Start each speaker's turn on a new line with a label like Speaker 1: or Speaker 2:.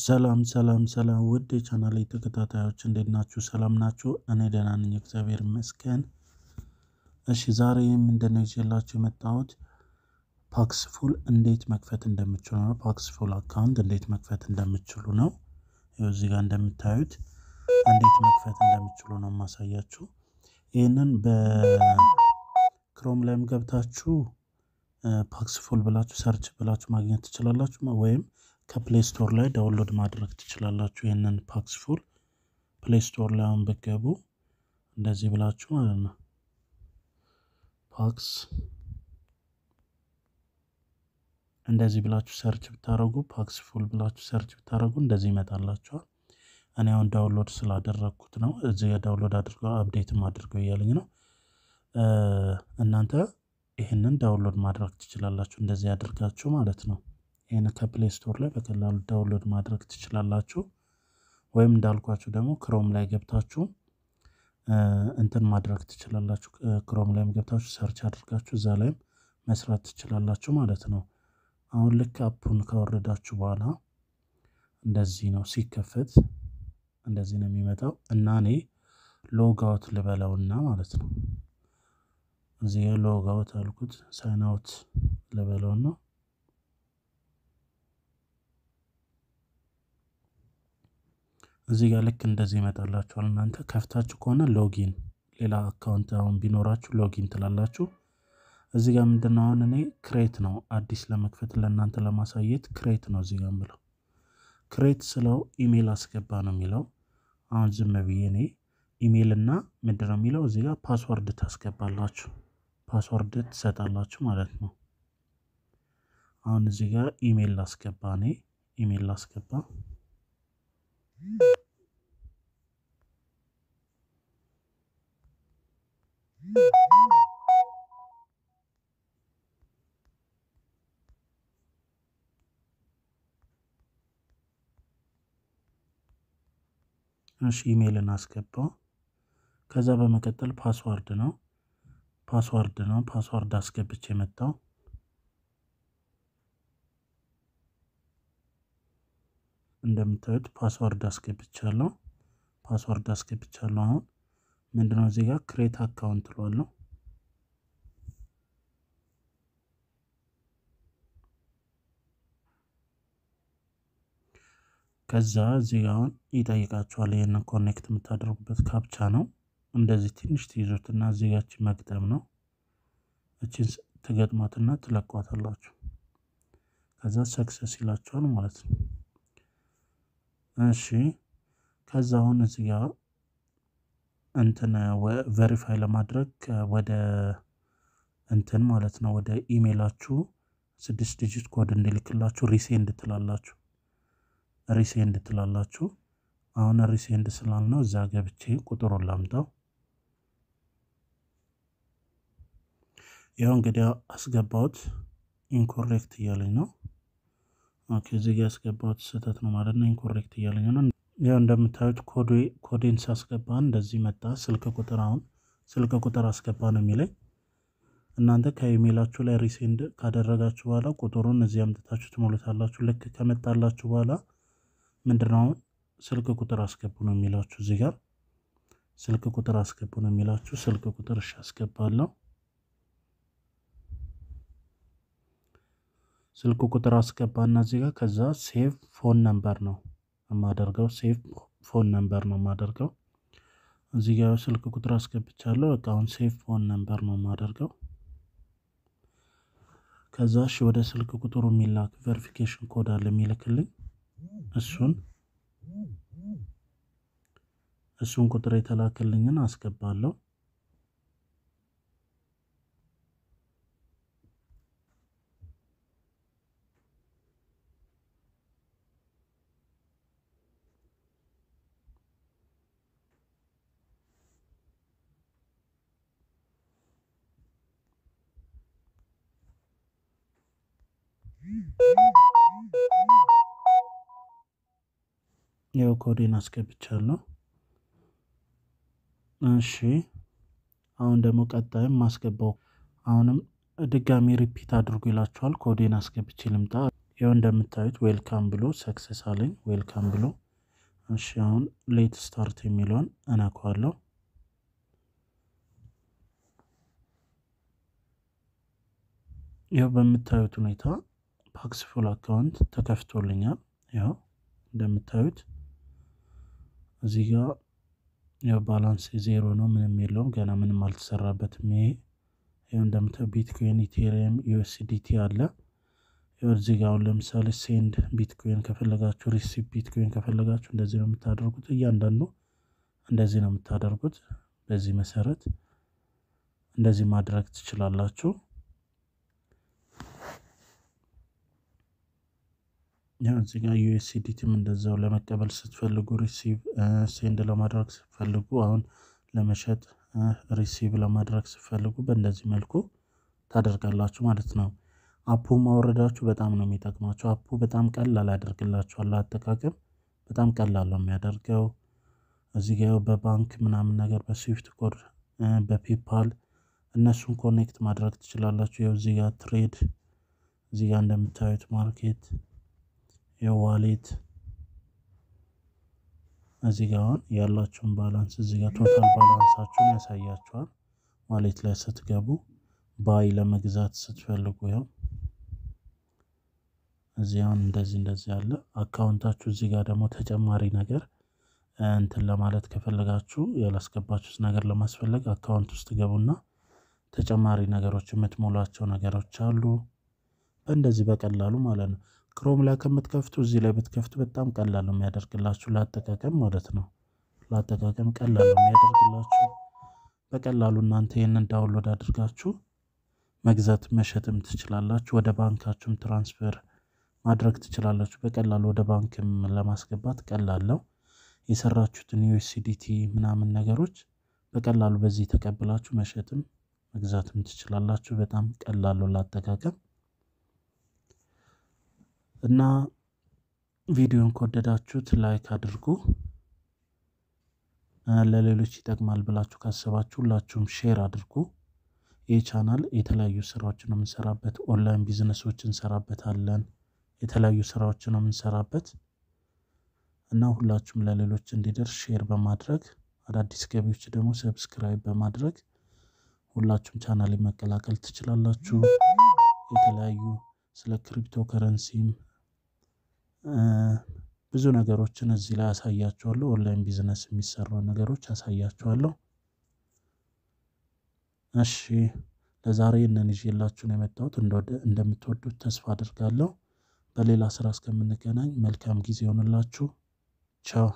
Speaker 1: ሰላም ሰላም ሰላም ውድ የቻናሌ ተከታታዮች እንዴት ናችሁ? ሰላም ናችሁ? እኔ ደህና ነኝ፣ እግዚአብሔር ይመስገን። እሺ ዛሬ ምንድነው ይዤላችሁ የመጣሁት ፓክስፉል እንዴት መክፈት እንደምችሉ ነው። ፓክስፉል አካውንት እንዴት መክፈት እንደምችሉ ነው። ይኸው እዚህ ጋር እንደምታዩት እንዴት መክፈት እንደምችሉ ነው የማሳያችሁ። ይህንን በክሮም ላይም ገብታችሁ ፓክስፉል ብላችሁ ሰርች ብላችሁ ማግኘት ትችላላችሁ ወይም ከፕሌይ ስቶር ላይ ዳውንሎድ ማድረግ ትችላላችሁ። ይህንን ፓክስፉል ፕሌይ ስቶር ላይ አሁን ብትገቡ እንደዚህ ብላችሁ ማለት ነው ፓክስ እንደዚህ ብላችሁ ሰርች ብታደረጉ ፓክስ ፉል ብላችሁ ሰርች ብታደረጉ እንደዚህ ይመጣላችኋል። እኔ አሁን ዳውንሎድ ስላደረግኩት ነው። እዚህ ዳውንሎድ አድርገው አፕዴትም አድርገው እያለኝ ነው። እናንተ ይህንን ዳውንሎድ ማድረግ ትችላላችሁ እንደዚህ አድርጋችሁ ማለት ነው። ይህን ከፕሌይ ስቶር ላይ በቀላሉ ዳውንሎድ ማድረግ ትችላላችሁ። ወይም እንዳልኳችሁ ደግሞ ክሮም ላይ ገብታችሁ እንትን ማድረግ ትችላላችሁ። ክሮም ላይም ገብታችሁ ሰርች አድርጋችሁ እዛ ላይም መስራት ትችላላችሁ ማለት ነው። አሁን ልክ አፑን ካወረዳችሁ በኋላ እንደዚህ ነው ሲከፈት፣ እንደዚህ ነው የሚመጣው እና እኔ ሎጋውት ልበለውና ማለት ነው እዚህ ሎጋውት አልኩት ሳይናውት ልበለውና እዚህ ጋር ልክ እንደዚህ ይመጣላችኋል። እናንተ ከፍታችሁ ከሆነ ሎጊን ሌላ አካውንት አሁን ቢኖራችሁ ሎጊን ትላላችሁ። እዚህ ጋር ምንድን ነው አሁን እኔ ክሬት ነው አዲስ ለመክፈት ለእናንተ ለማሳየት ክሬት ነው እዚህ ጋር ምለው ክሬት ስለው ኢሜይል አስገባ ነው የሚለው። አሁን ዝም ብዬ እኔ ኢሜይል እና ምንድን ነው የሚለው እዚህ ጋር ፓስወርድ ታስገባላችሁ፣ ፓስወርድ ትሰጣላችሁ ማለት ነው። አሁን እዚህ ጋር ኢሜይል ላስገባ እኔ ኢሜይል ላስገባ እሺ ኢሜልን አስገባው። ከዛ በመቀጠል ፓስዋርድ ነው ፓስዋርድ ነው ፓስዋርድ አስገብቼ የመጣው እንደምታዩት ፓስዋርድ አስገብቻለሁ ፓስዋርድ አስገብቻለሁ አሁን ምንድነው እዚህ ጋር ክሬት አካውንት እለዋለሁ። ከዛ እዚህ ጋር አሁን ይጠይቃችኋል። ይህን ኮኔክት የምታደርጉበት ካፕቻ ነው። እንደዚህ ትንሽ ትይዙትና እዚህ ጋር መግጠም ነው። እችን ትገጥሟትና ትለቋታላችሁ። ከዛ ሰክሰስ ይላችኋል ማለት ነው። እሺ ከዛ አሁን እዚህ ጋር እንትን ቨሪፋይ ለማድረግ ወደ እንትን ማለት ነው ወደ ኢሜይላችሁ ስድስት ዲጂት ኮድ እንዲልክላችሁ ሪሴንድ ትላላችሁ። ሪሴንድ ትላላችሁ። አሁን ሪሴንድ ስላል ነው እዛ ገብቼ ቁጥሩን ላምጣው። ያው እንግዲህ አስገባሁት። ኢንኮሬክት እያለኝ ነው። ኦኬ እዚህ ጋር ያስገባሁት ስህተት ነው ማለት ነው። ኢንኮሬክት እያለኝ ነው። ያው እንደምታዩት ኮዴን ሳስገባ እንደዚህ መጣ። ስልክ ቁጥር አሁን ስልክ ቁጥር አስገባ ነው የሚለኝ። እናንተ ከኢሜይላችሁ ላይ ሪሴንድ ካደረጋችሁ በኋላ ቁጥሩን እዚህ አምጥታችሁ ትሞሉታላችሁ። ልክ ከመጣላችሁ በኋላ ምንድነው ስልክ ቁጥር አስገቡ ነው የሚላችሁ። እዚህ ጋር ስልክ ቁጥር አስገቡ ነው የሚላችሁ። ስልክ ቁጥር እሺ አስገባለሁ። ስልክ ቁጥር አስገባና እዚህ ጋር ከዛ ሴቭ ፎን ነምበር ነው የማደርገው ሴቭ ፎን ነምበር ነው የማደርገው። እዚህ ጋር ስልክ ቁጥር አስገብቻለሁ። በቃ አሁን ሴቭ ፎን ነምበር ነው የማደርገው። ከዛ እሺ ወደ ስልክ ቁጥሩ የሚላክ ቬሪፊኬሽን ኮድ አለ የሚልክልኝ እሱን እሱን ቁጥር የተላክልኝን አስገባለሁ። ያው ኮዴን አስገብቻለሁ። እሺ አሁን ደግሞ ቀጣይም ማስገባው አሁንም ድጋሚ ሪፒት አድርጉ ይላችኋል። ኮዴን አስገብቼ ልምጣ። ይኸው እንደምታዩት ዌልካም ብሎ ሰክሰስ አለኝ። ዌልካም ብሎ እሺ፣ አሁን ሌት ስታርት የሚለውን እነካዋለሁ። ይኸው በምታዩት ሁኔታ ፓክስ ፉል አካውንት ተከፍቶልኛል። ያው እንደምታዩት እዚህ ጋር ያው ባላንስ ዜሮ ነው፣ ምንም የለውም፣ ገና ምንም አልተሰራበትም። ይሄ ያው እንደምታዩት ቢትኮይን፣ ኢቴሪየም፣ ዩኤስዲቲ አለ። ያው እዚህ ጋር አሁን ለምሳሌ ሴንድ ቢትኮይን ከፈለጋችሁ፣ ሪሲቭ ቢትኮይን ከፈለጋችሁ እንደዚህ ነው የምታደርጉት። እያንዳንዱ እንደዚህ ነው የምታደርጉት። በዚህ መሰረት እንደዚህ ማድረግ ትችላላችሁ። ያው እዚህ ጋር ዩኤስዲቲም እንደዛው ለመቀበል ስትፈልጉ ሪሲቭ ሴንድ ለማድረግ ስትፈልጉ አሁን ለመሸጥ ሪሲቭ ለማድረግ ስትፈልጉ በእንደዚህ መልኩ ታደርጋላችሁ ማለት ነው። አፑ ማውረዳችሁ በጣም ነው የሚጠቅማችሁ። አፑ በጣም ቀላል ያደርግላችኋል። አጠቃቀም በጣም ቀላል ነው የሚያደርገው። እዚህ ጋ በባንክ ምናምን ነገር በስዊፍት ኮድ በፔፓል እነሱን ኮኔክት ማድረግ ትችላላችሁ። ያው እዚህ ትሬድ እዚህ እንደምታዩት ማርኬት የዋሌት እዚህ ጋር አሁን ያላችሁን ባላንስ እዚህ ጋር ቶታል ባላንሳችሁን ያሳያችኋል። ዋሌት ላይ ስትገቡ ባይ ለመግዛት ስትፈልጉ ያው እዚህ አሁን እንደዚህ እንደዚህ ያለ አካውንታችሁ እዚህ ጋር ደግሞ ተጨማሪ ነገር እንትን ለማለት ከፈለጋችሁ ያላስገባችሁት ነገር ለማስፈለግ አካውንት ውስጥ ገቡና ተጨማሪ ነገሮች የምትሞላቸው ነገሮች አሉ። በእንደዚህ በቀላሉ ማለት ነው። ክሮም ላይ ከምትከፍቱ እዚህ ላይ ብትከፍቱ በጣም ቀላል ነው የሚያደርግላችሁ ለአጠቃቀም ማለት ነው። ለአጠቃቀም ቀላል ነው የሚያደርግላችሁ። በቀላሉ እናንተ ይህንን ዳውንሎድ አድርጋችሁ መግዛት መሸጥም ትችላላችሁ። ወደ ባንካችሁም ትራንስፈር ማድረግ ትችላላችሁ። በቀላሉ ወደ ባንክም ለማስገባት ቀላል ነው። የሰራችሁትን ዩኤስዲቲ ምናምን ነገሮች በቀላሉ በዚህ ተቀብላችሁ መሸጥም መግዛትም ትችላላችሁ። በጣም ቀላሉ ለአጠቃቀም እና ቪዲዮን ከወደዳችሁት ላይክ አድርጉ። ለሌሎች ይጠቅማል ብላችሁ ካሰባችሁ ሁላችሁም ሼር አድርጉ። ይህ ቻናል የተለያዩ ስራዎችን የምንሰራበት ኦንላይን ቢዝነሶች እንሰራበታለን። የተለያዩ ስራዎችን የምንሰራበት እና ሁላችሁም ለሌሎች እንዲደርስ ሼር በማድረግ አዳዲስ ገቢዎች ደግሞ ሰብስክራይብ በማድረግ ሁላችሁም ቻናል መቀላቀል ትችላላችሁ። የተለያዩ ስለ ክሪፕቶ ከረንሲም ብዙ ነገሮችን እዚህ ላይ አሳያችኋለሁ። ኦንላይን ቢዝነስ የሚሰሩ ነገሮች አሳያችኋለሁ። እሺ ለዛሬ እነን ይዤላችሁ ነው የመጣሁት። እንደምትወዱት ተስፋ አድርጋለሁ። በሌላ ስራ እስከምንገናኝ መልካም ጊዜ ይሆንላችሁ። ቻው